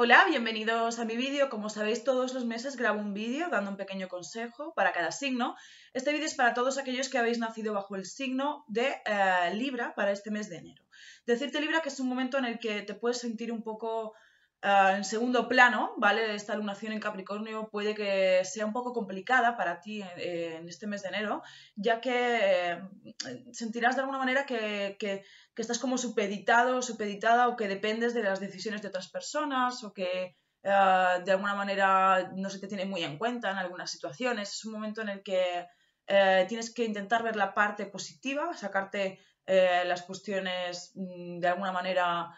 Hola, bienvenidos a mi vídeo. Como sabéis, todos los meses grabo un vídeo dando un pequeño consejo para cada signo. Este vídeo es para todos aquellos que habéis nacido bajo el signo de eh, Libra para este mes de enero. Decirte Libra que es un momento en el que te puedes sentir un poco Ah, en segundo plano, ¿vale? Esta alumnación en Capricornio puede que sea un poco complicada para ti en este mes de enero, ya que eh, sentirás de alguna manera que, estás como supeditado o supeditada o que dependes de las decisiones de otras personas o que ah, de alguna manera no se te tiene muy en cuenta en algunas situaciones. Es un momento en el que eh, tienes que intentar ver la parte positiva, sacarte eh, las cuestiones mm, de alguna manera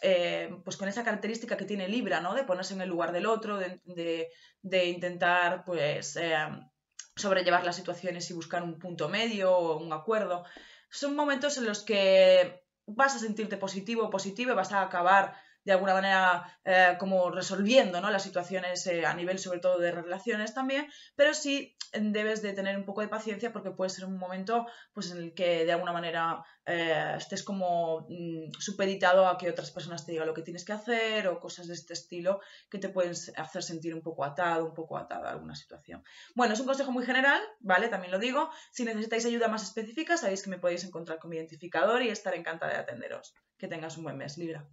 eh, pues con esa característica que tiene Libra, ¿no? De ponerse en el lugar del otro, de, intentar, pues, eh, sobrellevar las situaciones y buscar un punto medio o un acuerdo. Son momentos en los que vas a sentirte positivo o y vas a acabar de alguna manera eh, como resolviendo ¿no? las situaciones eh, a nivel sobre todo de relaciones también, pero sí debes de tener un poco de paciencia porque puede ser un momento pues, en el que de alguna manera eh, estés como mm, supeditado a que otras personas te digan lo que tienes que hacer o cosas de este estilo que te pueden hacer sentir un poco atado, un poco atada a alguna situación. Bueno, es un consejo muy general, ¿vale? También lo digo. Si necesitáis ayuda más específica, sabéis que me podéis encontrar con mi identificador y estaré encantada de atenderos. Que tengas un buen mes, Libra.